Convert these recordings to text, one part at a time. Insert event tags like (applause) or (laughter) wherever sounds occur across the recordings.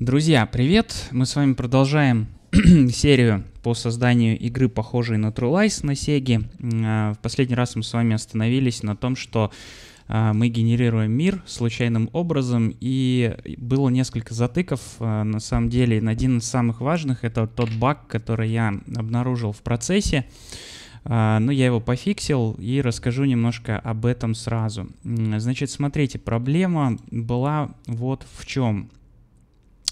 Друзья, привет! Мы с вами продолжаем (clears throat) серию по созданию игры, похожей на True Lies на Sega. А, в последний раз мы с вами остановились на том, что а, мы генерируем мир случайным образом, и было несколько затыков, а, на самом деле, один из самых важных, это тот баг, который я обнаружил в процессе, но ну, я его пофиксил и расскажу немножко об этом сразу. Значит, смотрите, проблема была вот в чем.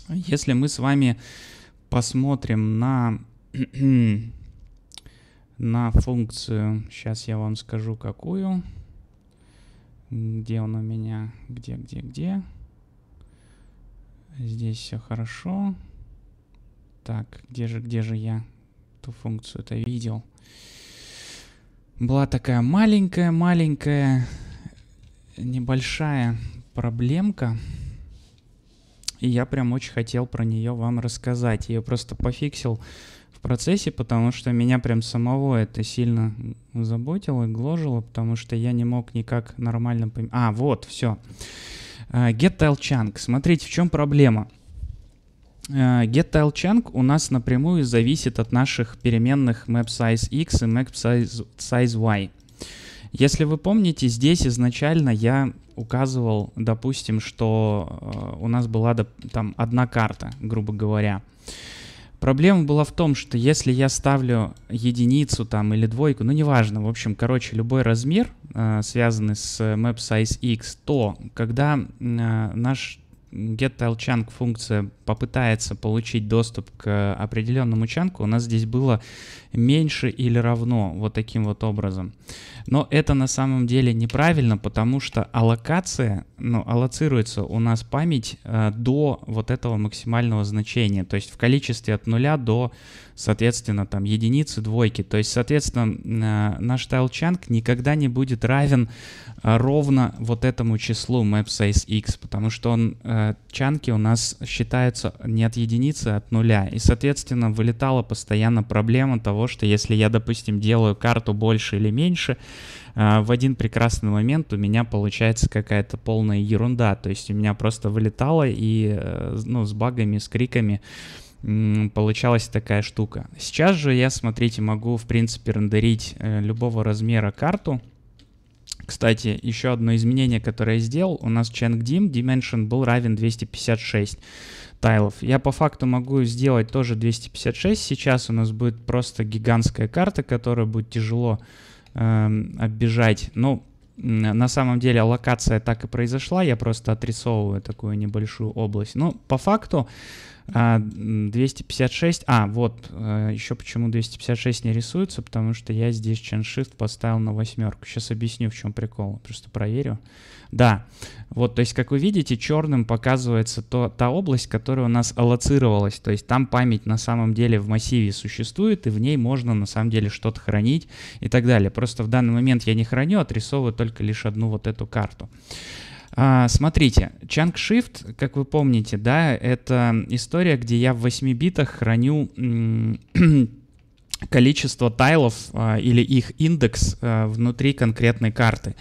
Если мы с вами посмотрим на, (clears throat) на функцию, сейчас я вам скажу какую, где он у меня, где, где, где. Здесь все хорошо. Так, где же, где же я эту функцию-то видел? Была такая маленькая-маленькая небольшая проблемка. И я прям очень хотел про нее вам рассказать. ее просто пофиксил в процессе, потому что меня прям самого это сильно заботило и гложило, потому что я не мог никак нормально... Пом... А, вот, все. Get Tile Chunk. Смотрите, в чем проблема. Get Tile Chunk у нас напрямую зависит от наших переменных map size x и map size, size y. Если вы помните, здесь изначально я указывал, допустим, что э, у нас была там одна карта, грубо говоря. Проблема была в том, что если я ставлю единицу там или двойку, ну неважно, в общем, короче, любой размер, э, связанный с map size x, то когда э, наш getTileChunk функция попытается получить доступ к определенному чанку, у нас здесь было меньше или равно вот таким вот образом. Но это на самом деле неправильно, потому что аллокация, ну, аллоцируется у нас память э, до вот этого максимального значения, то есть в количестве от 0 до соответственно, там единицы, двойки. То есть, соответственно, э, наш tilechunk никогда не будет равен э, ровно вот этому числу x потому что он, э, чанки у нас считаются не от единицы, а от нуля. И, соответственно, вылетала постоянно проблема того, что если я, допустим, делаю карту больше или меньше, в один прекрасный момент у меня получается какая-то полная ерунда. То есть у меня просто вылетало и ну, с багами, с криками получалась такая штука. Сейчас же я, смотрите, могу, в принципе, рендерить э, любого размера карту. Кстати, еще одно изменение, которое я сделал, у нас Chang Dim Dimension был равен 256 тайлов. Я по факту могу сделать тоже 256, сейчас у нас будет просто гигантская карта, которую будет тяжело э, оббежать. Ну, на самом деле локация так и произошла, я просто отрисовываю такую небольшую область. Но по факту 256, а, а, вот, э, еще почему 256 не рисуется, потому что я здесь ченшифт поставил на восьмерку. Сейчас объясню, в чем прикол, просто проверю. Да, вот, то есть, как вы видите, черным показывается то, та область, которая у нас аллоцировалась, то есть там память на самом деле в массиве существует, и в ней можно на самом деле что-то хранить и так далее. Просто в данный момент я не храню, а отрисовываю только лишь одну вот эту карту. А, смотрите, chunk shift, как вы помните, да, это история, где я в 8 битах храню (clears throat) количество тайлов а, или их индекс а, внутри конкретной карты.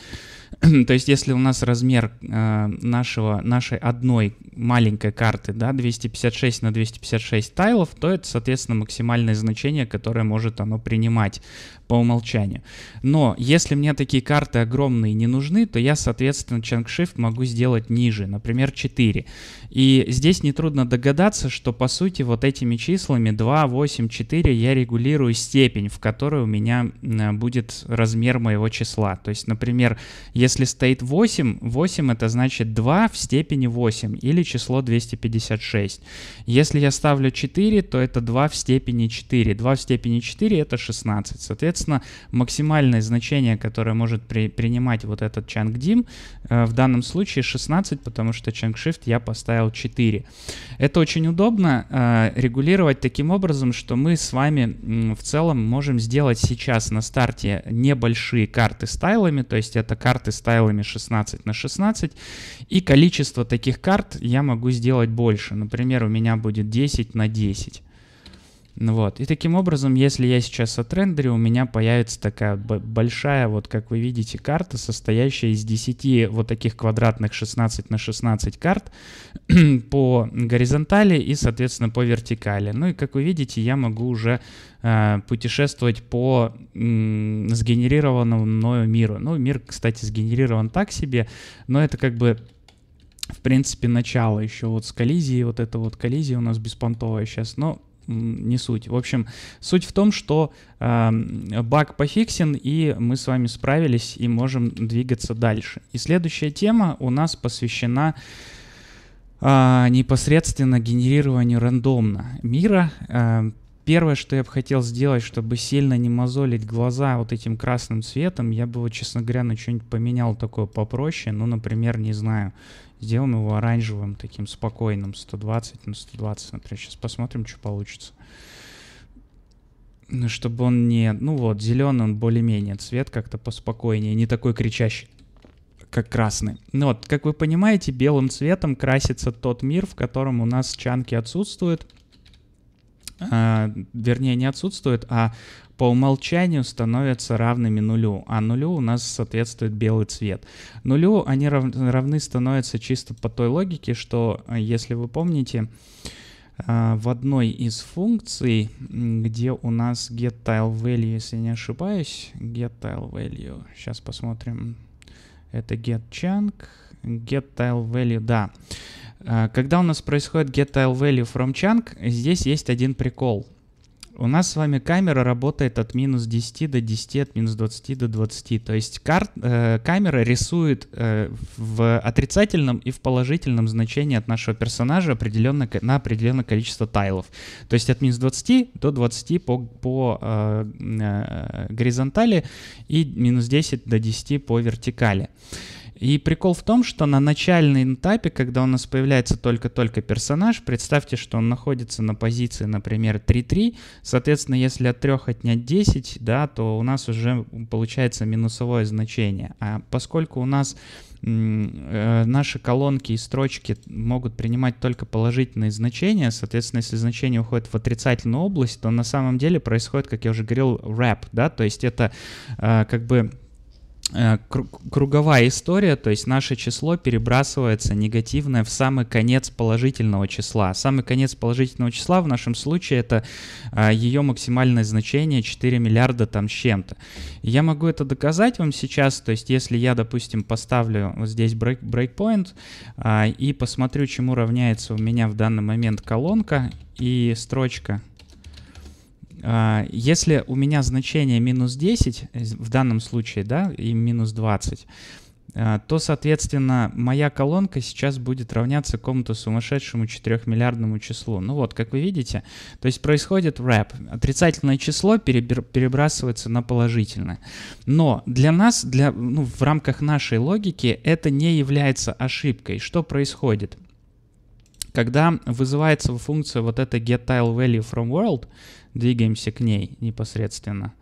(clears throat) То есть, если у нас размер э, нашего, нашей одной маленькой карты, да, 256 на 256 тайлов, то это, соответственно, максимальное значение, которое может оно принимать по умолчанию. Но если мне такие карты огромные не нужны, то я, соответственно, chunk shift могу сделать ниже, например, 4. И здесь нетрудно догадаться, что по сути вот этими числами 2, 8, 4 я регулирую степень, в которой у меня будет размер моего числа. То есть, например, если стоит 8, 8 это значит 2 в степени 8 или число 256. Если я ставлю 4, то это 2 в степени 4. 2 в степени 4 это 16. Соответственно, максимальное значение, которое может при, принимать вот этот chunk dim э, в данном случае 16, потому что chunk shift я поставил File 4. Это очень удобно э, регулировать таким образом, что мы с вами в целом можем сделать сейчас на старте небольшие карты с тайлами, то есть это карты с тайлами 16 на 16, и количество таких карт я могу сделать больше. Например, у меня будет 10 на 10. Ну вот. И таким образом, если я сейчас отрендерю, у меня появится такая большая, вот как вы видите, карта, состоящая из 10 вот таких квадратных 16 на 16 карт (clears throat) по горизонтали и, соответственно, по вертикали. Ну и, как вы видите, я могу уже э, путешествовать по э, сгенерированному мною миру. Ну, мир, кстати, сгенерирован так себе, но это как бы в принципе, начало еще вот с коллизией вот это вот коллизия у нас беспонтовая сейчас, но не суть. В общем, суть в том, что э, баг пофиксен, и мы с вами справились и можем двигаться дальше. И следующая тема у нас посвящена э, непосредственно генерированию рандомно мира. Э, первое, что я бы хотел сделать, чтобы сильно не мозолить глаза вот этим красным цветом, я бы, вот, честно говоря, на что-нибудь поменял такое попроще, ну, например, не знаю, сделаем его оранжевым, таким спокойным, 120 на 120, например. Сейчас посмотрим, что получится. Ну, чтобы он не... Ну вот, зеленый он более-менее, цвет как-то поспокойнее, не такой кричащий, как красный. Ну вот, как вы понимаете, белым цветом красится тот мир, в котором у нас чанки отсутствуют. А, вернее, не отсутствует, а по умолчанию становятся равными нулю, а нулю у нас соответствует белый цвет. Нулю они равны становятся чисто по той логике, что, э, если вы помните, э, в одной из функций, где у нас getTileValue, если не ошибаюсь, getTileValue, сейчас посмотрим, это getChunk, getTileValue, да. Э, когда у нас происходит getTileValue from chunk, здесь есть один прикол. У нас с вами камера работает от минус 10 до 10, от минус 20 до 20. То есть кар... э, камера рисует э, в отрицательном и в положительном значении от нашего персонажа определенное на определенное количество тайлов. То есть от минус 20 до 20 по, по э, э, горизонтали и минус 10 до 10 по вертикали. И прикол в том, что на начальном этапе, когда у нас появляется только-только персонаж, представьте, что он находится на позиции, например, 3-3, соответственно, если от 3 отнять 10, да, то у нас уже получается минусовое значение. А поскольку у нас э, наши колонки и строчки могут принимать только положительные значения, соответственно, если значение уходит в отрицательную область, то на самом деле происходит, как я уже говорил, рэп, да, то есть это э, как бы Э, круговая история, то есть наше число перебрасывается негативное в самый конец положительного числа. Самый конец положительного числа в нашем случае это э, ее максимальное значение 4 миллиарда там с чем-то. Я могу это доказать вам сейчас, то есть если я, допустим, поставлю вот здесь брейк, брейкпоинт э, и посмотрю, чему равняется у меня в данный момент колонка и строчка, а, если у меня значение минус 10, э, в данном случае, да, и минус 20, а, то, соответственно, моя колонка сейчас будет равняться какому-то сумасшедшему 4-миллиардному числу. Ну вот, как вы видите, то есть происходит рэп. Отрицательное число перебрасывается на положительное. Но для нас, для, ну, в рамках нашей логики, это не является ошибкой. Что происходит? Когда вызывается функция вот эта getTileValue from world, двигаемся к ней непосредственно.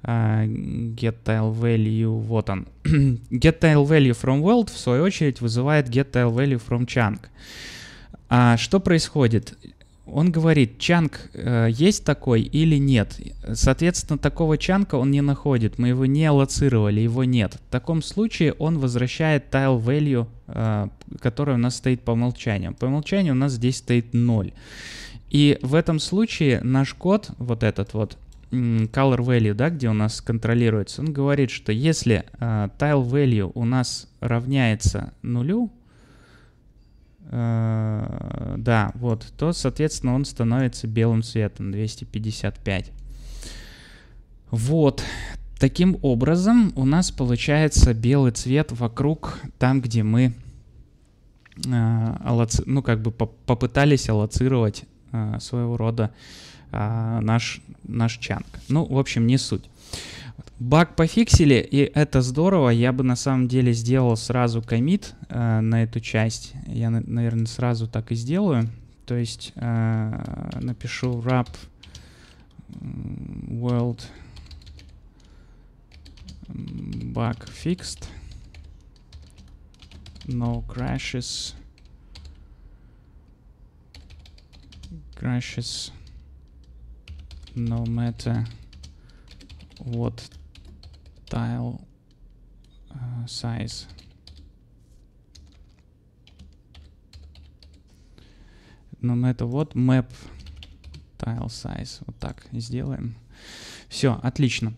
Uh, get tile value, вот он. (clears throat) get tile value from world, в свою очередь, вызывает get tile value from chunk. А что происходит? Он говорит, чанк э, есть такой или нет. Соответственно, такого чанка он не находит, мы его не аллоцировали, его нет. В таком случае он возвращает tile value, э, который у нас стоит по умолчанию. По умолчанию у нас здесь стоит 0. И в этом случае наш код, вот этот вот, color value, да, где у нас контролируется, он говорит, что если э, tile value у нас равняется нулю, э, да, вот, то, соответственно, он становится белым цветом, 255. Вот, таким образом у нас получается белый цвет вокруг там, где мы э, ну, как бы поп попытались аллоцировать Э, своего рода а, наш, наш чанг. Ну, в общем, не суть. Баг пофиксили, и это здорово. Я бы на самом деле сделал сразу комит э, на эту часть. Я, наверное, сразу так и сделаю. То есть э, напишу wrap world bug fixed no crashes crashes no matter what tile uh, size. No matter what map tile size. Вот так сделаем. Все, отлично.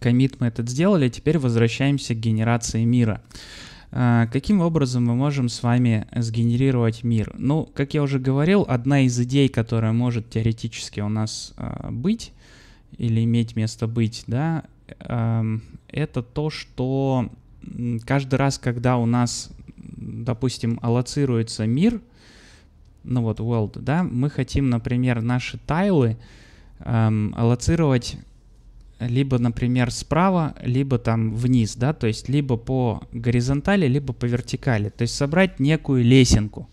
Комит (clears throat) мы этот сделали, теперь возвращаемся к генерации мира. А, каким образом мы можем с вами сгенерировать мир? Ну, как я уже говорил, одна из идей, которая может теоретически у нас а, быть или иметь место быть, да, эм, это то, что каждый раз, когда у нас, допустим, аллоцируется мир, ну вот world, да, мы хотим, например, наши тайлы эм, аллоцировать либо, например, справа, либо там вниз, да, то есть либо по горизонтали, либо по вертикали, то есть собрать некую лесенку.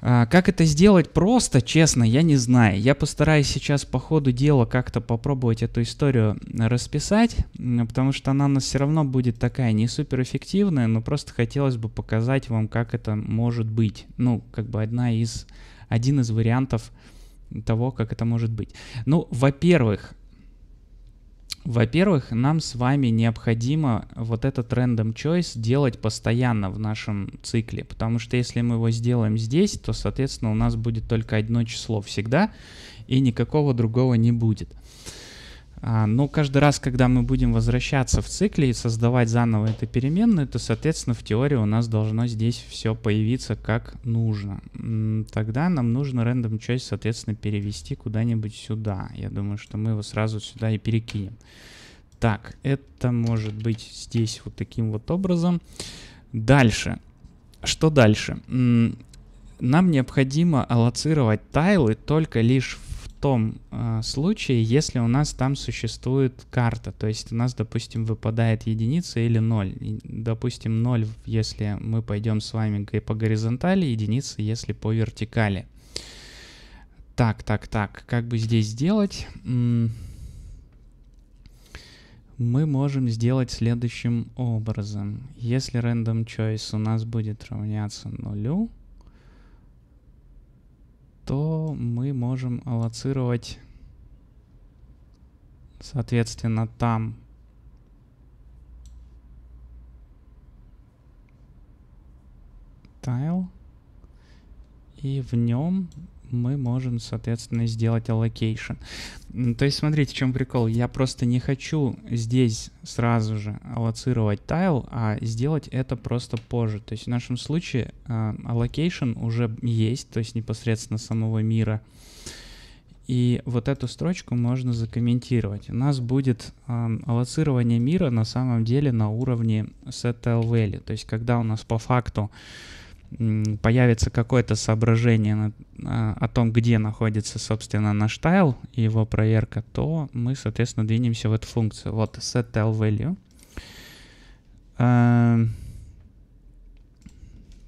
А, как это сделать просто, честно, я не знаю. Я постараюсь сейчас по ходу дела как-то попробовать эту историю расписать, потому что она у нас все равно будет такая не суперэффективная, но просто хотелось бы показать вам, как это может быть. Ну, как бы одна из, один из вариантов того, как это может быть. Ну, во-первых, во-первых, нам с вами необходимо вот этот random choice делать постоянно в нашем цикле, потому что если мы его сделаем здесь, то, соответственно, у нас будет только одно число всегда, и никакого другого не будет. А, Но ну, каждый раз, когда мы будем возвращаться в цикле и создавать заново эту переменную, то, соответственно, в теории у нас должно здесь все появиться как нужно. Тогда нам нужно random choice, соответственно, перевести куда-нибудь сюда. Я думаю, что мы его сразу сюда и перекинем. Так, это может быть здесь вот таким вот образом. Дальше. Что дальше? Нам необходимо аллоцировать тайлы только лишь в том э, случае, если у нас там существует карта, то есть у нас, допустим, выпадает единица или ноль. И, допустим, ноль, если мы пойдем с вами по горизонтали, единица, если по вертикали. Так, так, так, как бы здесь сделать? Мы можем сделать следующим образом. Если random choice у нас будет равняться нулю, то мы можем аллоцировать, соответственно, там тайл, и в нем мы можем, соответственно, сделать allocation. То есть, смотрите, в чем прикол. Я просто не хочу здесь сразу же аллоцировать тайл, а сделать это просто позже. То есть, в нашем случае а, allocation уже есть, то есть непосредственно самого мира. И вот эту строчку можно закомментировать. У нас будет э, аллоцирование мира на самом деле на уровне setTile То есть, когда у нас по факту появится какое-то соображение на, а, о том, где находится, собственно, наш тайл и его проверка, то мы, соответственно, двинемся в эту функцию. Вот set tile value. А,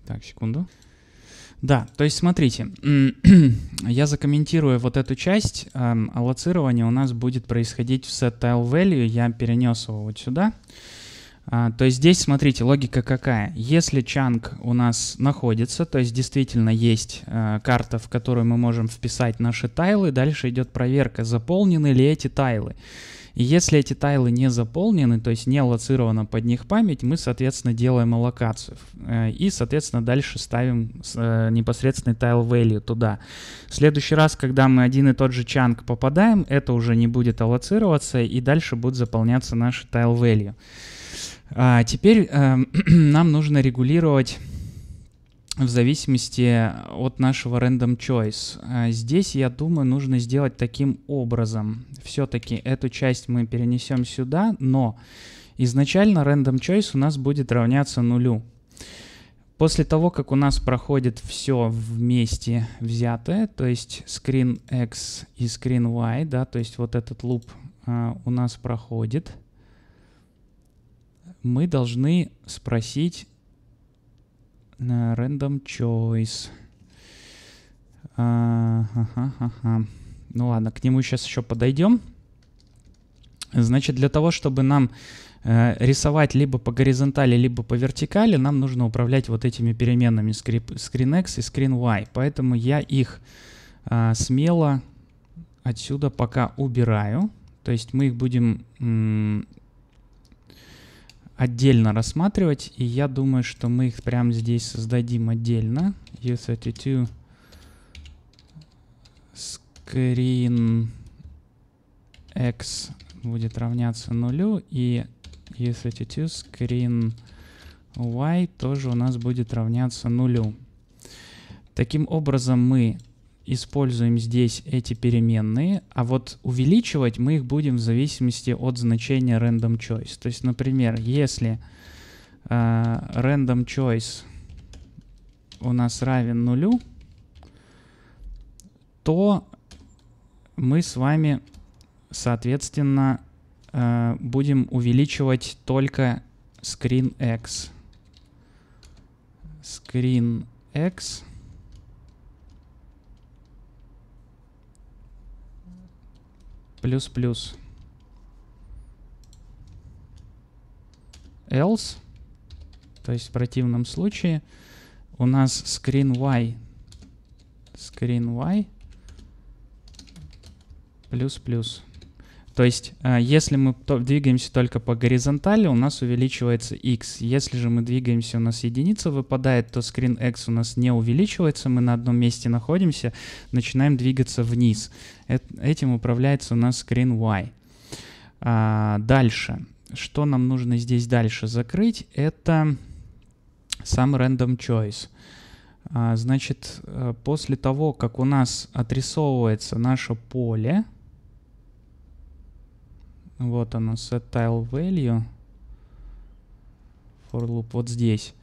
так, секунду. Да, то есть смотрите, (clears throat) я закомментирую вот эту часть. Эм, аллоцирование у нас будет происходить в set tile value. Я перенес его вот Сюда. А, то есть здесь, смотрите, логика какая. Если чанг у нас находится, то есть действительно есть а, карта, в которую мы можем вписать наши тайлы, дальше идет проверка, заполнены ли эти тайлы. И если эти тайлы не заполнены, то есть не лоцирована под них память, мы, соответственно, делаем аллокацию. Э, и, соответственно, дальше ставим э, непосредственный тайл value туда. В следующий раз, когда мы один и тот же чанг попадаем, это уже не будет аллоцироваться, и дальше будут заполняться наши тайл value. А теперь э, (clears throat) нам нужно регулировать в зависимости от нашего random choice. А здесь, я думаю, нужно сделать таким образом. Все-таки эту часть мы перенесем сюда, но изначально random choice у нас будет равняться нулю. После того, как у нас проходит все вместе взятое, то есть screen x и screen y, да, то есть вот этот луп а, у нас проходит, мы должны спросить на random choice. А, ага, ага. Ну ладно, к нему сейчас еще подойдем. Значит, для того, чтобы нам э, рисовать либо по горизонтали, либо по вертикали, нам нужно управлять вот этими переменными ScreenX и ScreenY. Поэтому я их э, смело отсюда пока убираю. То есть мы их будем отдельно рассматривать, и я думаю, что мы их прямо здесь создадим отдельно. U32 screen x будет равняться нулю, и U32 screen y тоже у нас будет равняться нулю. Таким образом мы используем здесь эти переменные, а вот увеличивать мы их будем в зависимости от значения random choice. То есть, например, если э, random choice у нас равен нулю, то мы с вами, соответственно, э, будем увеличивать только screen x. Screen x плюс-плюс. Else. То есть в противном случае у нас screen y. Screen y. Плюс-плюс. То есть, э, если мы двигаемся только по горизонтали, у нас увеличивается x. Если же мы двигаемся, у нас единица выпадает, то screen x у нас не увеличивается, мы на одном месте находимся, начинаем двигаться вниз. Этим управляется у нас screen y. А, дальше. Что нам нужно здесь дальше закрыть? Это сам random choice. А, значит, э, после того, как у нас отрисовывается наше поле, вот оно, set tile value. For loop вот здесь.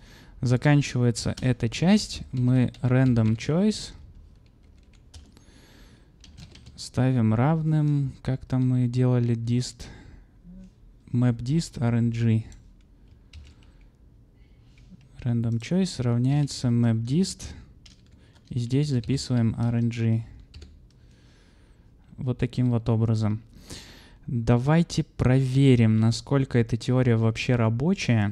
Заканчивается эта часть. Мы random choice ставим равным, как там мы делали dist, map dist rng. Random choice равняется map dist. И здесь записываем rng. Вот таким вот образом. Давайте проверим, насколько эта теория вообще рабочая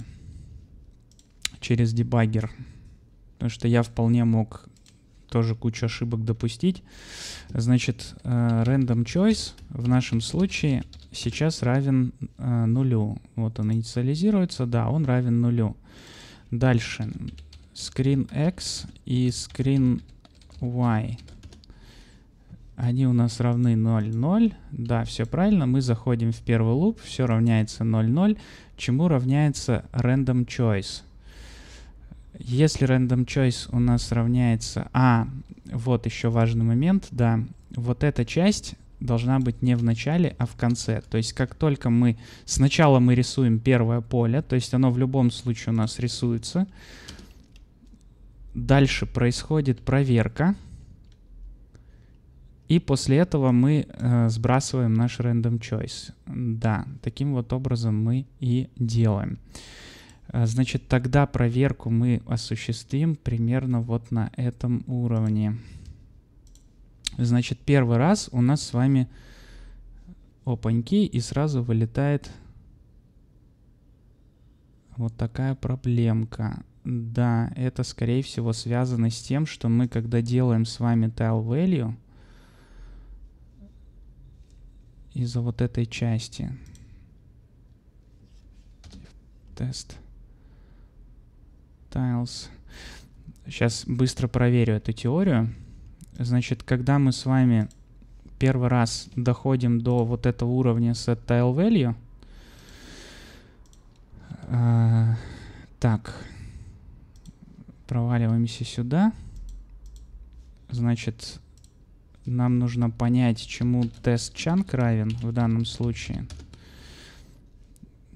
через дебаггер. Потому что я вполне мог тоже кучу ошибок допустить. Значит, э, random choice в нашем случае сейчас равен э, нулю. Вот он инициализируется, да, он равен нулю. Дальше screen x и screen y они у нас равны 0,0. Да, все правильно. Мы заходим в первый луп. Все равняется 0,0. Чему равняется random choice? Если random choice у нас равняется... А, вот еще важный момент, да. Вот эта часть должна быть не в начале, а в конце. То есть как только мы... Сначала мы рисуем первое поле, то есть оно в любом случае у нас рисуется. Дальше происходит проверка. Проверка и после этого мы э, сбрасываем наш random choice. Да, таким вот образом мы и делаем. Э, значит, тогда проверку мы осуществим примерно вот на этом уровне. Значит, первый раз у нас с вами опаньки, и сразу вылетает вот такая проблемка. Да, это, скорее всего, связано с тем, что мы, когда делаем с вами tile value, из-за вот этой части. Тест. Tiles. Сейчас быстро проверю эту теорию. Значит, когда мы с вами первый раз доходим до вот этого уровня set tile value, э, так, проваливаемся сюда, значит, нам нужно понять, чему тест-чанк равен в данном случае.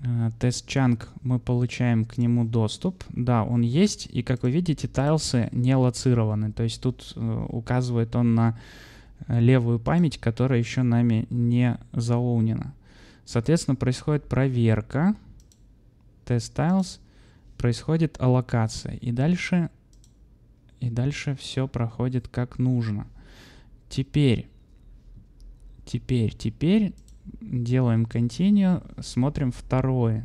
Э, тест-чанк мы получаем к нему доступ. Да, он есть. И как вы видите, тайлсы не лоцированы. То есть тут э, указывает он на э, левую память, которая еще нами не заоунена. Соответственно, происходит проверка. Тест tiles. Происходит аллокация. И дальше, и дальше все проходит как нужно. Теперь, теперь, теперь делаем continue, смотрим второе.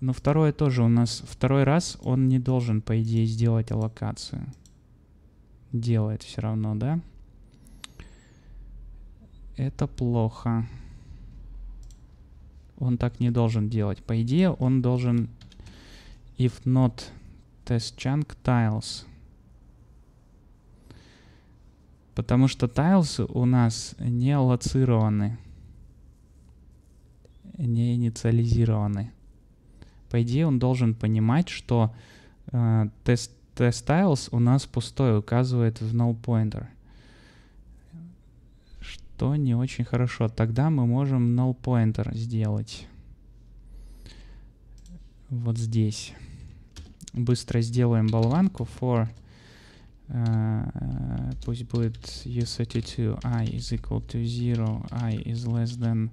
Но второе тоже у нас, второй раз он не должен, по идее, сделать аллокацию. Делает все равно, да? Это плохо. Он так не должен делать. По идее, он должен if not test chunk tiles. потому что тайлсы у нас не лоцированы, не инициализированы. По идее, он должен понимать, что э, тест, тест tiles у нас пустой, указывает в null pointer. Что не очень хорошо. Тогда мы можем null pointer сделать. Вот здесь. Быстро сделаем болванку for э, пусть будет u32 i is equal to 0, i is less than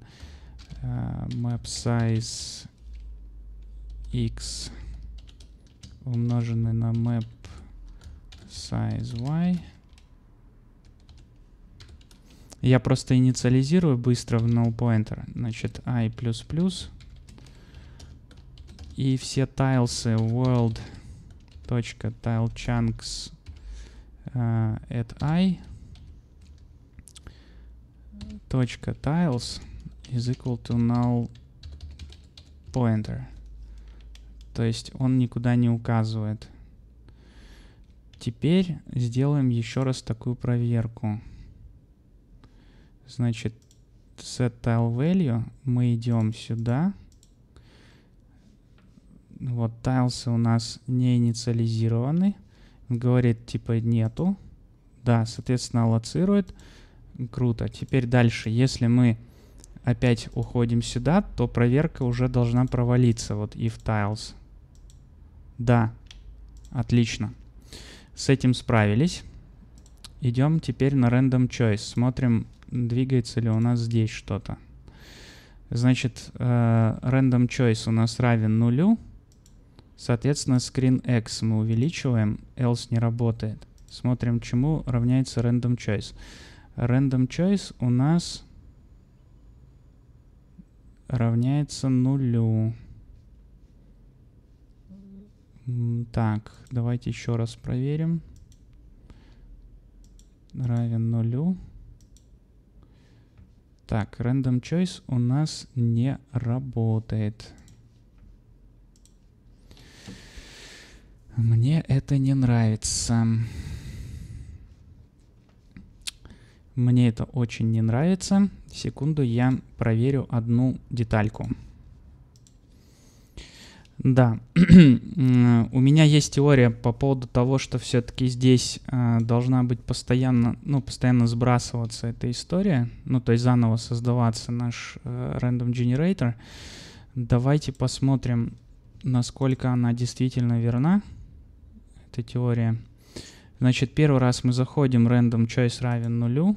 uh, map size x умноженный на map size y. Я просто инициализирую быстро в null pointer. Значит, i++. И все тайлсы world.tilechunks.tilechunks uh, at i точка tiles is equal to null pointer. То есть он никуда не указывает. Теперь сделаем еще раз такую проверку. Значит, set tile value мы идем сюда. Вот тайлсы у нас не инициализированы говорит типа нету. Да, соответственно, аллоцирует. Круто. Теперь дальше, если мы опять уходим сюда, то проверка уже должна провалиться. Вот if tiles. Да, отлично. С этим справились. Идем теперь на random choice. Смотрим, двигается ли у нас здесь что-то. Значит, э, random choice у нас равен нулю. Соответственно, screen x мы увеличиваем, else не работает. Смотрим, чему равняется random choice. Random choice у нас равняется нулю. Так, давайте еще раз проверим. Равен нулю. Так, random choice у нас не работает. Мне это не нравится. Мне это очень не нравится. Секунду, я проверю одну детальку. Да, (clears throat) у меня есть теория по поводу того, что все-таки здесь э, должна быть постоянно, ну, постоянно сбрасываться эта история, ну, то есть заново создаваться наш э, Random Generator. Давайте посмотрим, насколько она действительно верна. Эта теория. Значит, первый раз мы заходим, random choice равен нулю.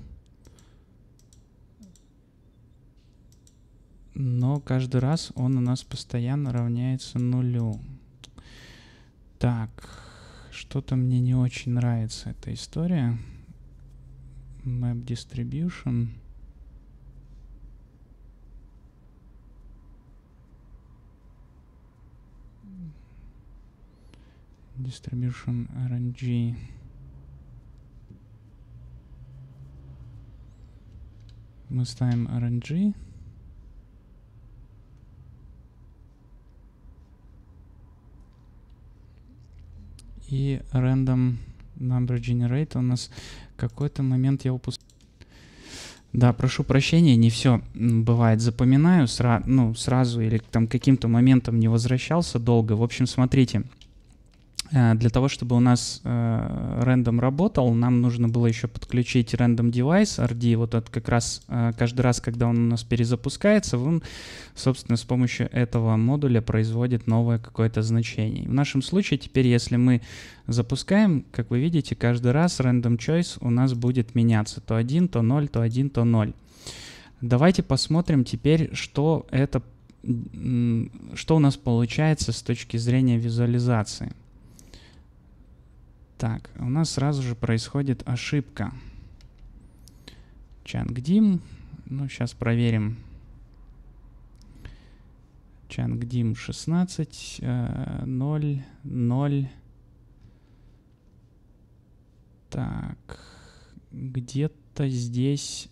Но каждый раз он у нас постоянно равняется нулю. Так, что-то мне не очень нравится эта история. Map distribution. Distribution RNG. Мы ставим RNG. И random number generator у нас какой-то момент я упустил. Да, прошу прощения, не все бывает запоминаю, сра ну, сразу или там каким-то моментом не возвращался долго. В общем, смотрите, Э, для того, чтобы у нас э, рендом работал, нам нужно было еще подключить рендом девайс RD. Вот это как раз э, каждый раз, когда он у нас перезапускается, он, собственно, с помощью этого модуля производит новое какое-то значение. В нашем случае теперь, если мы запускаем, как вы видите, каждый раз random choice у нас будет меняться. То 1, то 0, то 1, то 0. Давайте посмотрим теперь, что это что у нас получается с точки зрения визуализации. Так, у нас сразу же происходит ошибка. Чангдим. Ну, сейчас проверим. Чангдим 16, 0, 0. Так, где-то здесь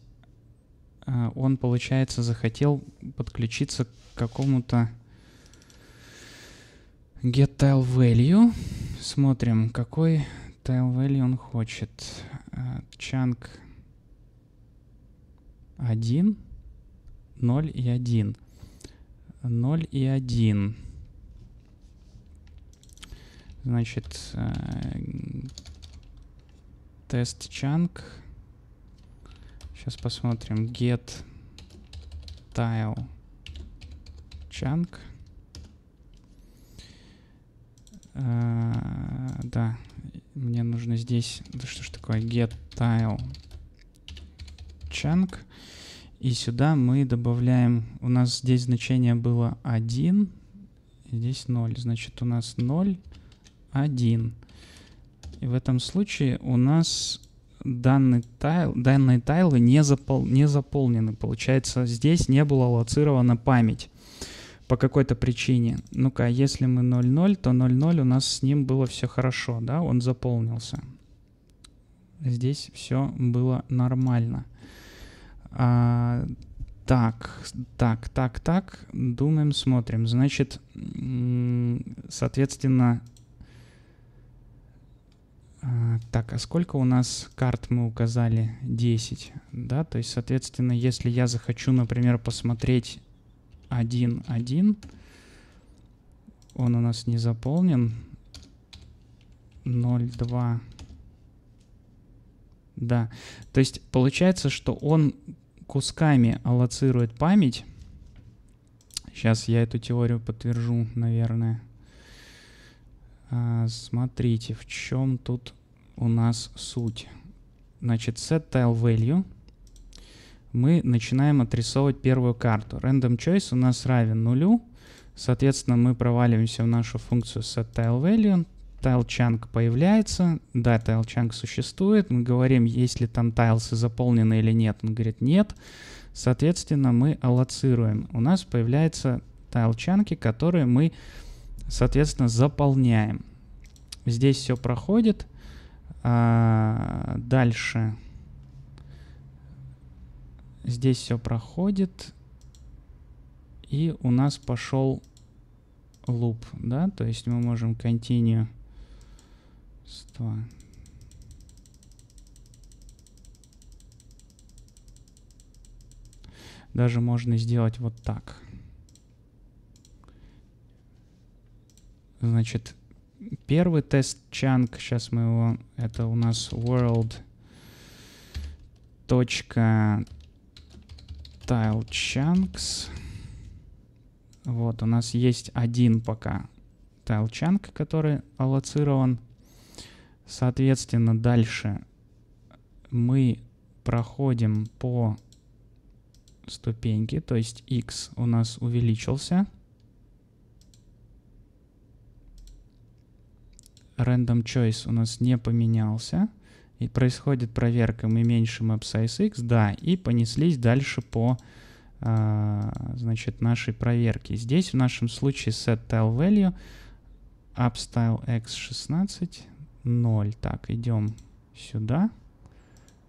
э, он, получается, захотел подключиться к какому-то get tile value. Смотрим, какой tail value он хочет. Чанк 1, 0 и 1. 0 и 1. Значит, э, тест чанг. Сейчас посмотрим. Get tile chunk. А, да, мне нужно здесь... Да что ж такое? Get tile chunk. И сюда мы добавляем... У нас здесь значение было 1, здесь 0. Значит, у нас 0, 1. И в этом случае у нас данный тайл, данные тайлы не, запол, не заполнены. Получается, здесь не была лоцирована память по какой-то причине. Ну-ка, если мы 0,0, то 0,0 у нас с ним было все хорошо, да, он заполнился. Здесь все было нормально. А, так, так, так, так, думаем, смотрим. Значит, соответственно, а, так, а сколько у нас карт мы указали? 10, да? То есть, соответственно, если я захочу, например, посмотреть 1.1. Он у нас не заполнен. 0.2. Да. То есть получается, что он кусками аллоцирует память. Сейчас я эту теорию подтвержу, наверное. А, смотрите, в чем тут у нас суть. Значит, set tile value — мы начинаем отрисовывать первую карту. Random choice у нас равен нулю. Соответственно, мы проваливаемся в нашу функцию setTileValue. TileChunk появляется. Да, TileChunk существует. Мы говорим, есть ли там тайлсы заполнены или нет. Он говорит, нет. Соответственно, мы аллоцируем. У нас появляются тайлчанки, которые мы, соответственно, заполняем. Здесь все проходит. А, дальше. Дальше. Здесь все проходит. И у нас пошел луп, да? То есть мы можем continue 100. Даже можно сделать вот так. Значит, первый тест чанк, сейчас мы его, это у нас world точка tile chunks. Вот, у нас есть один пока tile chunk, который аллоцирован. Соответственно, дальше мы проходим по ступеньке, то есть x у нас увеличился. Random choice у нас не поменялся и происходит проверка, мы меньшим AppSize X, да, и понеслись дальше по а, значит, нашей проверке. Здесь в нашем случае set tile value upstyle x16 0. Так, идем сюда,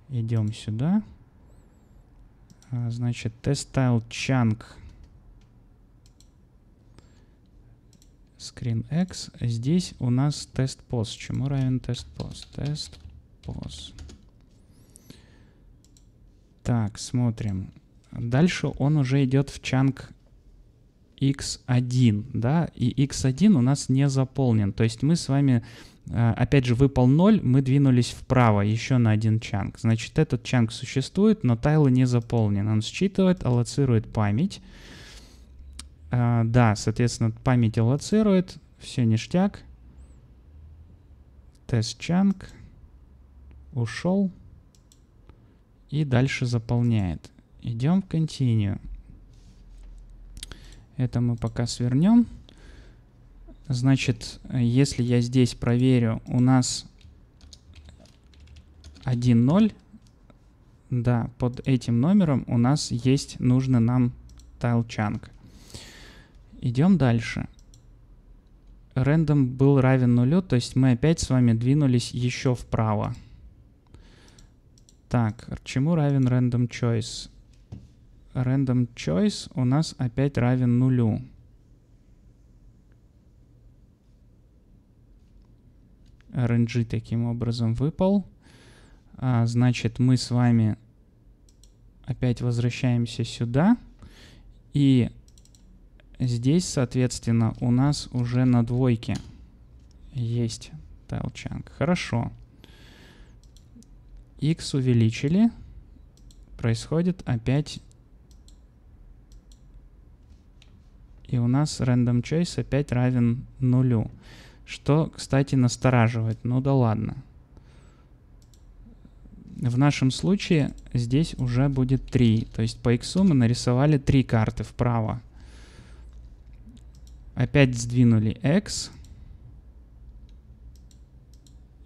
идем сюда. А, значит, test tile chunk screen x. Здесь у нас тест post, Чему равен тест post? Тест Pause. Так, смотрим. Дальше он уже идет в чанг x1, да, и x1 у нас не заполнен. То есть мы с вами, а, опять же, выпал 0, мы двинулись вправо еще на один чанг. Значит, этот чанг существует, но тайла не заполнен. Он считывает, аллоцирует память. А, да, соответственно, память аллоцирует, все ништяк. Тест чанг ушел и дальше заполняет. Идем в Continue. Это мы пока свернем. Значит, если я здесь проверю, у нас 1.0. Да, под этим номером у нас есть нужный нам тайлчанг. Идем дальше. Рендом был равен нулю, то есть мы опять с вами двинулись еще вправо. Так, чему равен random choice? Random choice у нас опять равен нулю. RNG таким образом выпал. А, значит, мы с вами опять возвращаемся сюда. И здесь, соответственно, у нас уже на двойке есть Тайлчанг. Хорошо. Хорошо x увеличили, происходит опять... И у нас random choice опять равен нулю. Что, кстати, настораживает. Ну да ладно. В нашем случае здесь уже будет 3. То есть по x мы нарисовали 3 карты вправо. Опять сдвинули x.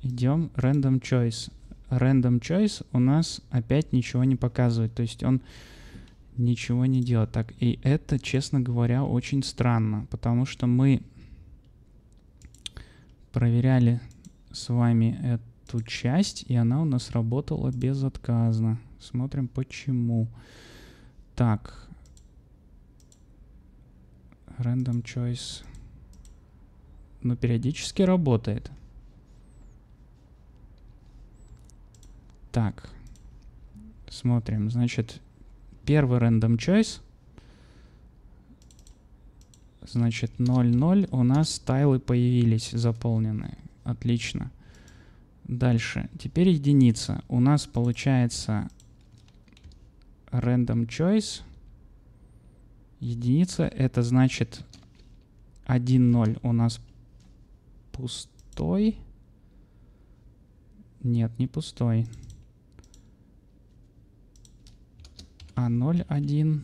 Идем random choice random choice у нас опять ничего не показывает. То есть он ничего не делает. Так, и это, честно говоря, очень странно, потому что мы проверяли с вами эту часть, и она у нас работала безотказно. Смотрим, почему. Так. Random choice. но ну, периодически работает. Так, смотрим. Значит, первый random choice. Значит, 0,0 у нас тайлы появились заполненные. Отлично. Дальше. Теперь единица. У нас получается random choice. Единица это значит 1,0 у нас пустой. Нет, не пустой. А01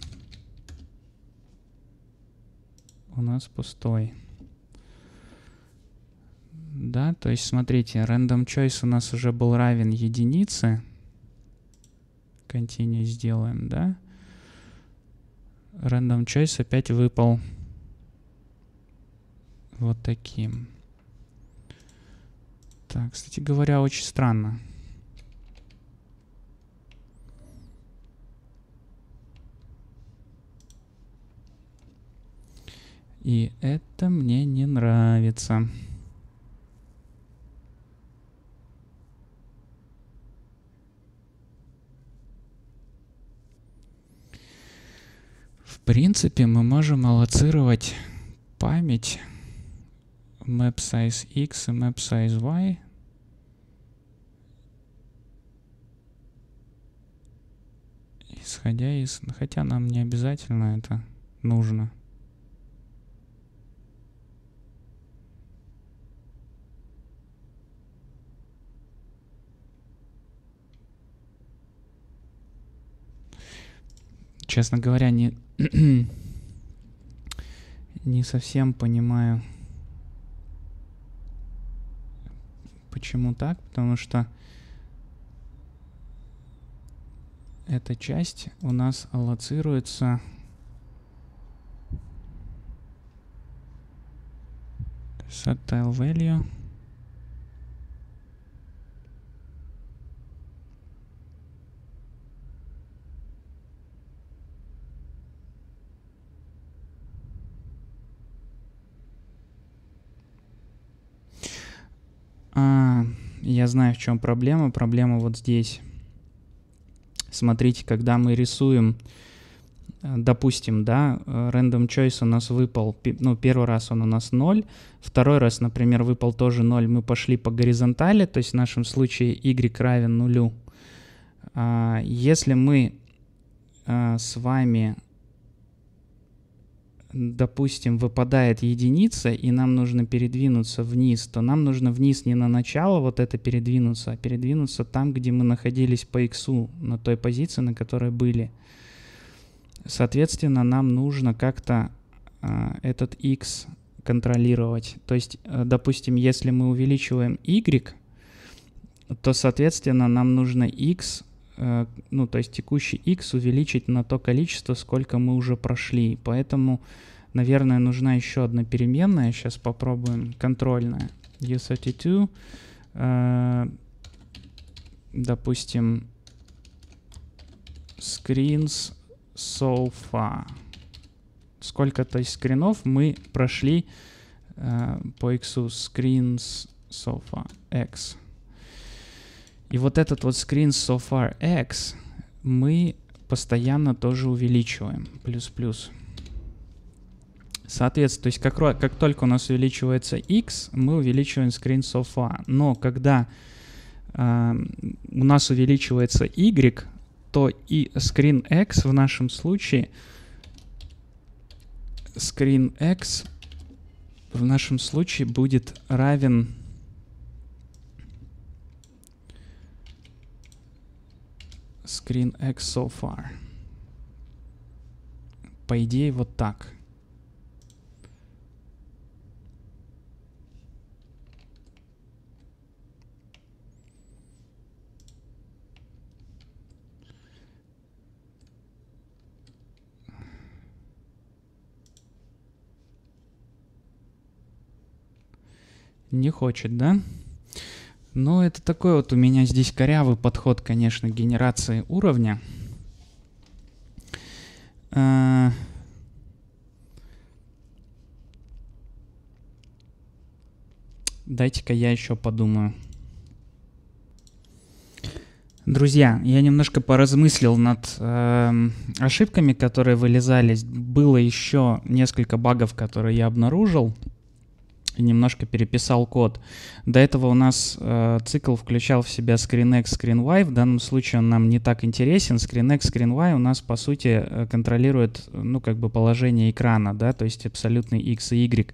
у нас пустой. Да, то есть смотрите, random choice у нас уже был равен единице. Continue сделаем, да? Random choice опять выпал вот таким. Так, кстати говоря, очень странно. И это мне не нравится. В принципе, мы можем аллоцировать память map size x и map size y. Исходя из... Хотя нам не обязательно это нужно. Честно говоря, не... (clears throat) не совсем понимаю, почему так, потому что эта часть у нас аллоцируется Subtile value я знаю, в чем проблема. Проблема вот здесь. Смотрите, когда мы рисуем, э, допустим, да, э, random choice у нас выпал, ну, первый раз он у нас 0, второй раз, например, выпал тоже 0, мы пошли по горизонтали, то есть в нашем случае y равен нулю. А, если мы э, с вами допустим, выпадает единица, и нам нужно передвинуться вниз, то нам нужно вниз не на начало вот это передвинуться, а передвинуться там, где мы находились по x, на той позиции, на которой были. Соответственно, нам нужно как-то э, этот x контролировать. То есть, э, допустим, если мы увеличиваем y, то, соответственно, нам нужно x Э, ну, то есть текущий x увеличить на то количество, сколько мы уже прошли. Поэтому, наверное, нужна еще одна переменная. Сейчас попробуем. Контрольная. u32. Э, допустим, screens so far. Сколько, то есть, скринов мы прошли э, по x screens so far. x. И вот этот вот screen so far x мы постоянно тоже увеличиваем. Плюс-плюс. Соответственно, то есть как, как только у нас увеличивается x, мы увеличиваем screen so far. Но когда э, у нас увеличивается y, то и screen x в нашем случае screen x в нашем случае будет равен Screen X so far. По идее, вот так. Не хочет, да? Но это такой вот у меня здесь корявый подход, конечно, к генерации уровня. Э, дайте-ка я еще подумаю. Друзья, я немножко поразмыслил над э, ошибками, которые вылезали. Было еще несколько багов, которые я обнаружил немножко переписал код. До этого у нас э, цикл включал в себя ScreenX, ScreenY. В данном случае он нам не так интересен. ScreenX, ScreenY у нас, по сути, э, контролирует, ну, как бы положение экрана, да, то есть абсолютный X и Y.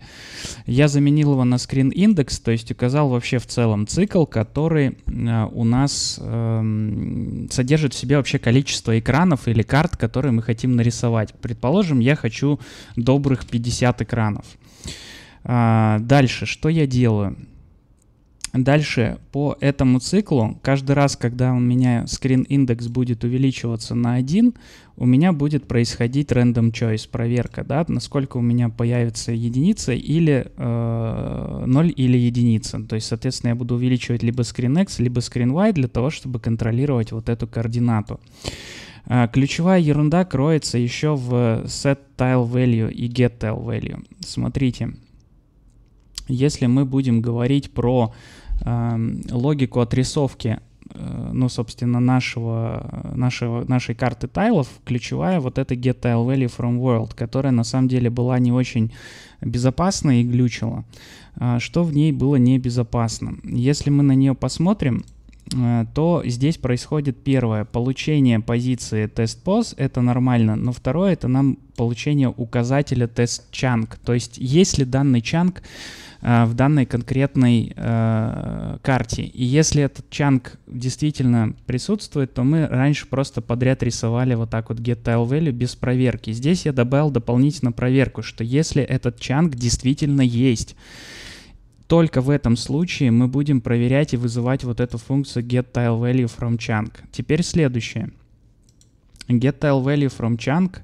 Я заменил его на ScreenIndex, то есть указал вообще в целом цикл, который э, у нас э, содержит в себе вообще количество экранов или карт, которые мы хотим нарисовать. Предположим, я хочу добрых 50 экранов. А, дальше, что я делаю? Дальше по этому циклу, каждый раз, когда у меня screen индекс будет увеличиваться на 1, у меня будет происходить random choice проверка, да, насколько у меня появится единица или э, 0 или единица. То есть, соответственно, я буду увеличивать либо screen x, либо screen y для того, чтобы контролировать вот эту координату. А, ключевая ерунда кроется еще в set tile value и get tile value. Смотрите. Если мы будем говорить про э, логику отрисовки, э, ну, собственно, нашего, нашего, нашей карты тайлов, ключевая вот эта get tile value from world, которая на самом деле была не очень безопасна и глючила. Э, что в ней было небезопасно? Если мы на нее посмотрим, Э, то здесь происходит первое, получение позиции тест поз это нормально, но второе, это нам получение указателя тест чанк, то есть есть ли данный чанк э, в данной конкретной э, карте, и если этот чанк действительно присутствует, то мы раньше просто подряд рисовали вот так вот get tile value без проверки. Здесь я добавил дополнительно проверку, что если этот чанк действительно есть, только в этом случае мы будем проверять и вызывать вот эту функцию getTileValueFromChunk. Теперь следующее. GetTileValueFromChunk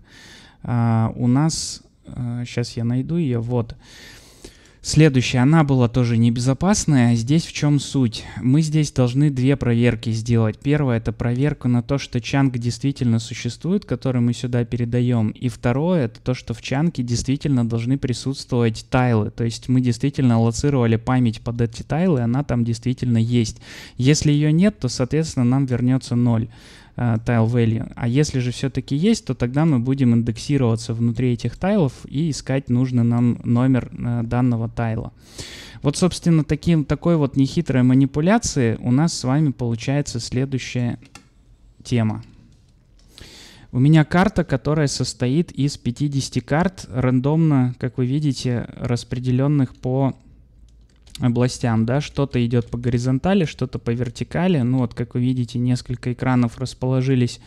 а, у нас... А, сейчас я найду ее. Вот. Вот Следующая, она была тоже небезопасная. Здесь в чем суть? Мы здесь должны две проверки сделать. Первая это проверка на то, что чанк действительно существует, который мы сюда передаем. И второе это то, что в чанке действительно должны присутствовать тайлы. То есть мы действительно аллоцировали память под эти тайлы, она там действительно есть. Если ее нет, то, соответственно, нам вернется 0 tile value. А если же все-таки есть, то тогда мы будем индексироваться внутри этих тайлов и искать нужный нам номер э, данного тайла. Вот, собственно, таким, такой вот нехитрой манипуляции у нас с вами получается следующая тема. У меня карта, которая состоит из 50 карт, рандомно, как вы видите, распределенных по областям, да, что-то идет по горизонтали, что-то по вертикали, ну вот как вы видите, несколько экранов расположились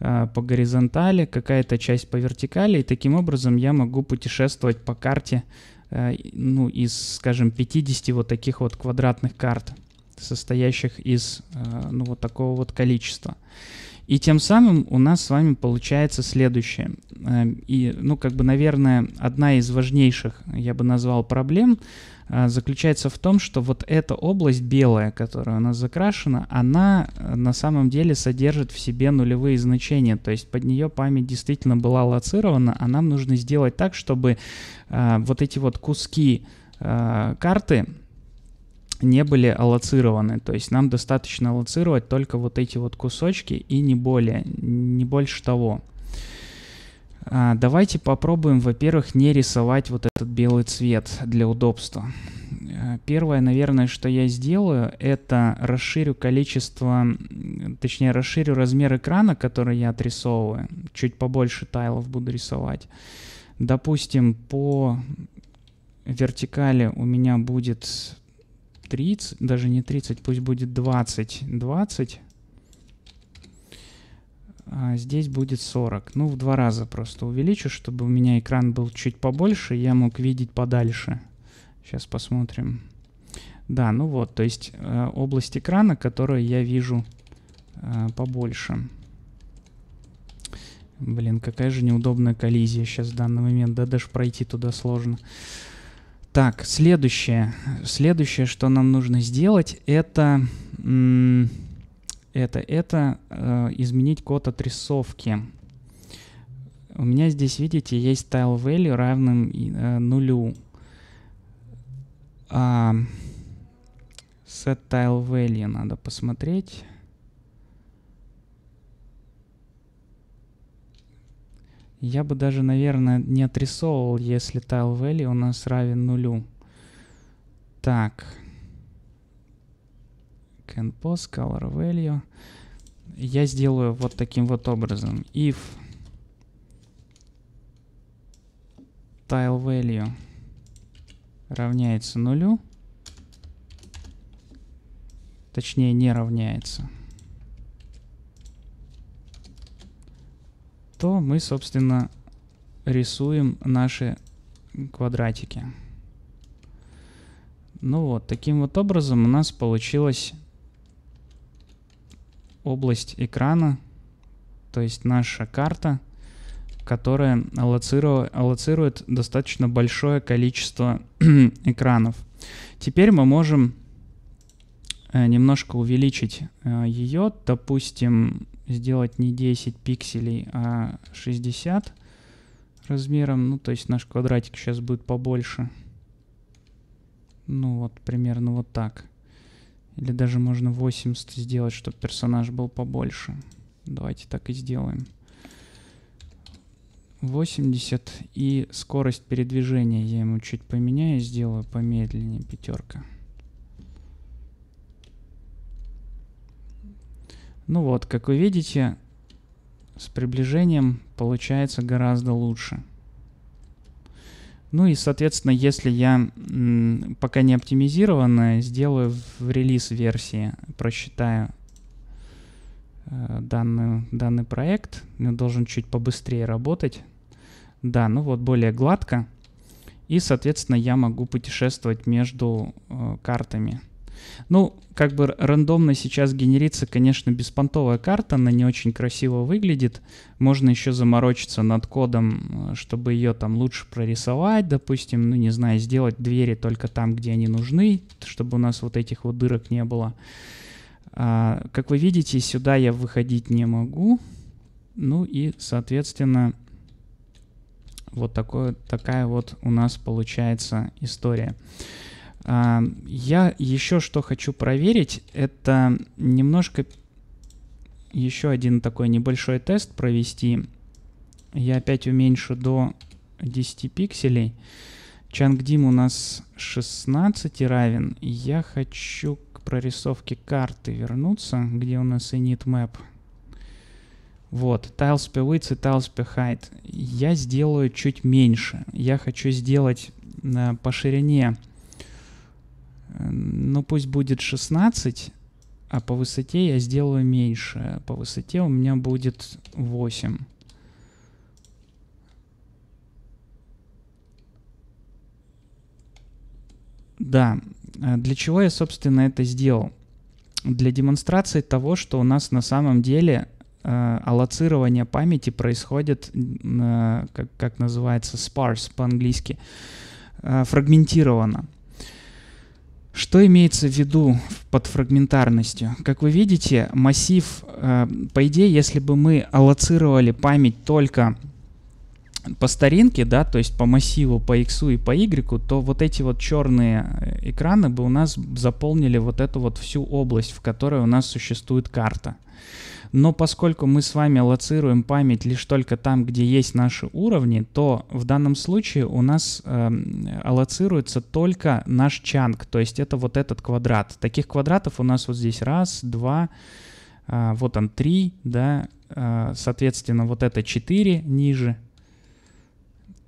э, по горизонтали, какая-то часть по вертикали, и таким образом я могу путешествовать по карте, э, ну, из, скажем, 50 вот таких вот квадратных карт, состоящих из, э, ну, вот такого вот количества. И тем самым у нас с вами получается следующее. И, ну, как бы, наверное, одна из важнейших, я бы назвал, проблем — а, заключается в том, что вот эта область белая, которая у нас закрашена, она э, на самом деле содержит в себе нулевые значения, то есть под нее память действительно была лоцирована, а нам нужно сделать так, чтобы э, вот эти вот куски э, карты не были аллоцированы, то есть нам достаточно аллоцировать только вот эти вот кусочки и не более, не больше того. А, давайте попробуем, во-первых, не рисовать вот этот белый цвет для удобства. А, первое, наверное, что я сделаю, это расширю количество, точнее расширю размер экрана, который я отрисовываю. Чуть побольше тайлов буду рисовать. Допустим, по вертикали у меня будет 30, даже не 30, пусть будет 20, 20 а здесь будет 40. Ну, в два раза просто увеличу, чтобы у меня экран был чуть побольше, я мог видеть подальше. Сейчас посмотрим. Да, ну вот, то есть э, область экрана, которую я вижу э, побольше. Блин, какая же неудобная коллизия сейчас в данный момент. Да даже пройти туда сложно. Так, следующее. Следующее, что нам нужно сделать, это это, это э, изменить код отрисовки. У меня здесь, видите, есть style value равным э, нулю. А, set tile value надо посмотреть. Я бы даже, наверное, не отрисовывал, если tile value у нас равен нулю. Так can post color value. Я сделаю вот таким вот образом. If tile value равняется нулю, точнее не равняется, то мы, собственно, рисуем наши квадратики. Ну вот, таким вот образом у нас получилось область экрана, то есть наша карта, которая аллоцирует достаточно большое количество (clears throat) экранов. Теперь мы можем э, немножко увеличить э, ее, допустим, сделать не 10 пикселей, а 60 размером, ну то есть наш квадратик сейчас будет побольше. Ну вот, примерно вот так. Или даже можно 80 сделать, чтобы персонаж был побольше. Давайте так и сделаем. 80 и скорость передвижения я ему чуть поменяю, сделаю помедленнее пятерка. Ну вот, как вы видите, с приближением получается гораздо лучше. Ну и, соответственно, если я пока не оптимизированно сделаю в релиз версии, просчитаю э, данную, данный проект, он должен чуть побыстрее работать. Да, ну вот более гладко. И, соответственно, я могу путешествовать между э, картами. Ну, как бы рандомно сейчас генерится, конечно, беспонтовая карта, она не очень красиво выглядит. Можно еще заморочиться над кодом, э, чтобы ее там лучше прорисовать, допустим, ну не знаю, сделать двери только там, где они нужны, чтобы у нас вот этих вот дырок не было. А, как вы видите, сюда я выходить не могу. Ну и, соответственно, вот такое, такая вот у нас получается история. Я еще что хочу проверить, это немножко еще один такой небольшой тест провести. Я опять уменьшу до 10 пикселей. Чангдим у нас 16 равен. Я хочу к прорисовке карты вернуться, где у нас init map. Вот, tiles per width и tiles per height. Я сделаю чуть меньше. Я хочу сделать э, по ширине ну пусть будет 16, а по высоте я сделаю меньше. По высоте у меня будет 8. Да, э, для чего я, собственно, это сделал? Для демонстрации того, что у нас на самом деле э, аллоцирование памяти происходит, э, как, как называется, sparse по-английски, э, фрагментированно. Что имеется в виду под фрагментарностью? Как вы видите, массив, э, по идее, если бы мы аллоцировали память только по старинке, да, то есть по массиву, по x и по y, то вот эти вот черные э, экраны бы у нас заполнили вот эту вот всю область, в которой у нас существует карта. Но поскольку мы с вами лоцируем память лишь только там, где есть наши уровни, то в данном случае у нас э, аллоцируется только наш чанг, то есть это вот этот квадрат. Таких квадратов у нас вот здесь раз, два, э, вот он три, да, э, соответственно, вот это четыре ниже,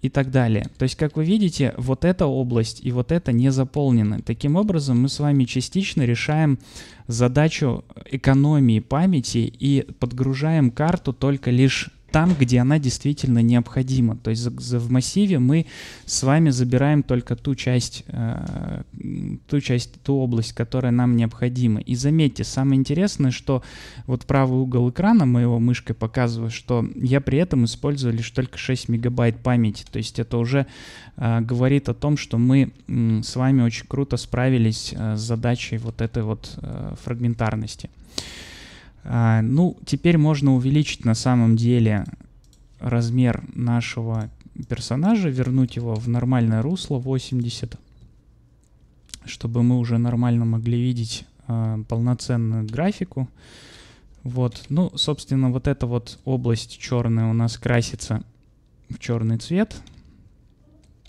и так далее. То есть, как вы видите, вот эта область и вот это не заполнены. Таким образом, мы с вами частично решаем задачу экономии памяти и подгружаем карту только лишь там, где она действительно необходима. То есть за, за, в массиве мы с вами забираем только ту часть, э, ту часть, ту область, которая нам необходима. И заметьте, самое интересное, что вот правый угол экрана моего мышкой показывает, что я при этом использую лишь только 6 мегабайт памяти. То есть это уже э, говорит о том, что мы э, с вами очень круто справились э, с задачей вот этой вот э, фрагментарности. А, ну, теперь можно увеличить на самом деле размер нашего персонажа, вернуть его в нормальное русло 80, чтобы мы уже нормально могли видеть э, полноценную графику. Вот, ну, собственно, вот эта вот область черная у нас красится в черный цвет.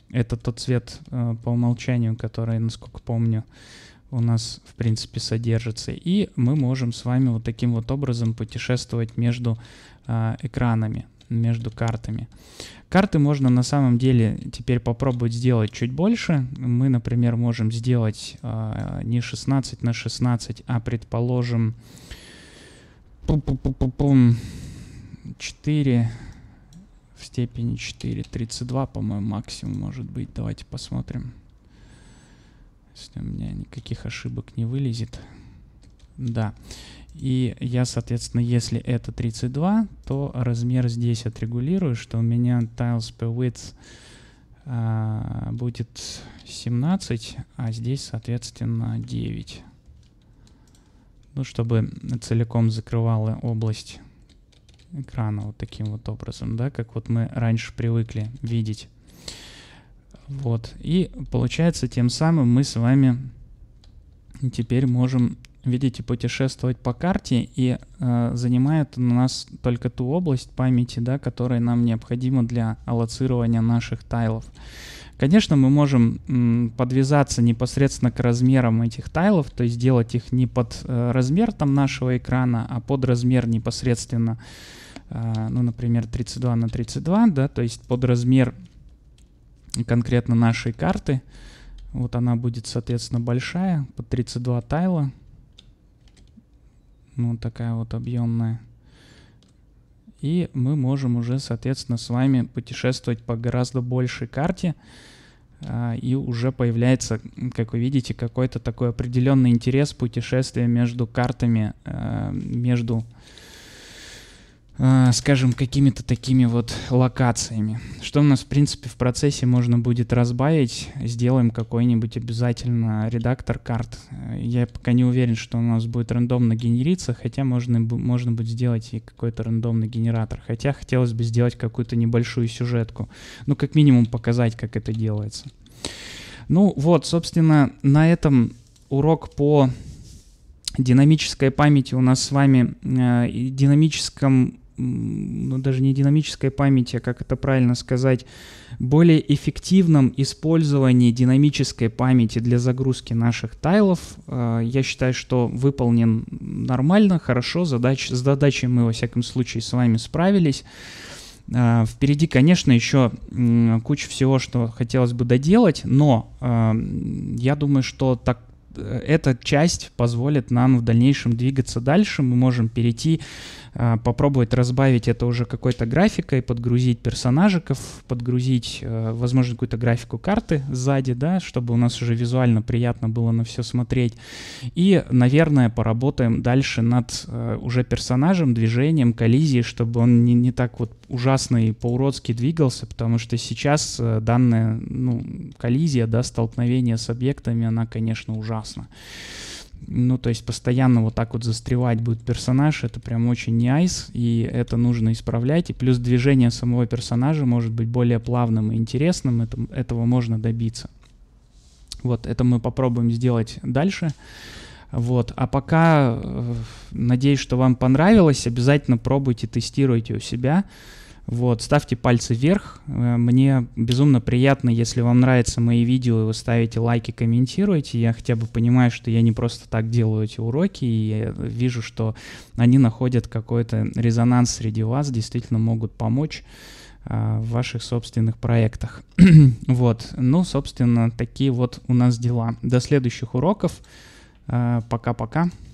Это тот цвет э, по умолчанию, который, насколько помню, у нас, в принципе, содержится. И мы можем с вами вот таким вот образом путешествовать между э, экранами, между картами. Карты можно на самом деле теперь попробовать сделать чуть больше. Мы, например, можем сделать э, не 16 на 16, а, предположим, 4 в степени 4, 32, по-моему, максимум может быть. Давайте посмотрим. Если у меня никаких ошибок не вылезет. Да. И я, соответственно, если это 32, то размер здесь отрегулирую, что у меня tiles per width а, будет 17, а здесь, соответственно, 9. Ну, чтобы целиком закрывала область экрана вот таким вот образом, да, как вот мы раньше привыкли видеть. Вот. И получается, тем самым мы с вами теперь можем, видите, путешествовать по карте, и э, занимает у нас только ту область памяти, да, которая нам необходима для аллоцирования наших тайлов. Конечно, мы можем м, подвязаться непосредственно к размерам этих тайлов, то есть делать их не под э, размер там нашего экрана, а под размер непосредственно, э, ну, например, 32 на 32, да, то есть под размер конкретно нашей карты. Вот она будет, соответственно, большая, по 32 тайла. Ну, вот такая вот объемная. И мы можем уже, соответственно, с вами путешествовать по гораздо большей карте. А, и уже появляется, как вы видите, какой-то такой определенный интерес путешествия между картами, а, между Э, скажем, какими-то такими вот локациями. Что у нас, в принципе, в процессе можно будет разбавить. Сделаем какой-нибудь обязательно редактор карт. Э, я пока не уверен, что у нас будет рандомно генериться, хотя можно, можно будет сделать и какой-то рандомный генератор. Хотя хотелось бы сделать какую-то небольшую сюжетку. Ну, как минимум показать, как это делается. Ну вот, собственно, на этом урок по динамической памяти у нас с вами э, динамическом ну, даже не динамической памяти, а как это правильно сказать, более эффективном использовании динамической памяти для загрузки наших тайлов. А, я считаю, что выполнен нормально, хорошо, задач, с задачей мы во всяком случае с вами справились. А, впереди, конечно, еще куча всего, что хотелось бы доделать, но а, я думаю, что так, э, эта часть позволит нам в дальнейшем двигаться дальше. Мы можем перейти а, попробовать разбавить это уже какой-то графикой, подгрузить персонажиков, подгрузить, э, возможно, какую-то графику карты сзади, да, чтобы у нас уже визуально приятно было на все смотреть. И, наверное, поработаем дальше над э, уже персонажем, движением, коллизией, чтобы он не, не так вот ужасно и по-уродски двигался, потому что сейчас э, данная ну, коллизия, да, столкновение с объектами, она, конечно, ужасна. Ну, то есть постоянно вот так вот застревать будет персонаж, это прям очень не айс, и это нужно исправлять. И плюс движение самого персонажа может быть более плавным и интересным, это, этого можно добиться. Вот, это мы попробуем сделать дальше. Вот, а пока, э, надеюсь, что вам понравилось, обязательно пробуйте, тестируйте у себя. Вот, ставьте пальцы вверх. Э, мне безумно приятно, если вам нравятся мои видео, вы ставите лайки, комментируете. Я хотя бы понимаю, что я не просто так делаю эти уроки, и вижу, что они находят какой-то резонанс среди вас, действительно могут помочь а, в ваших собственных проектах. (clears throat) вот, ну, собственно, такие вот у нас дела. До следующих уроков. Э, пока-пока. А,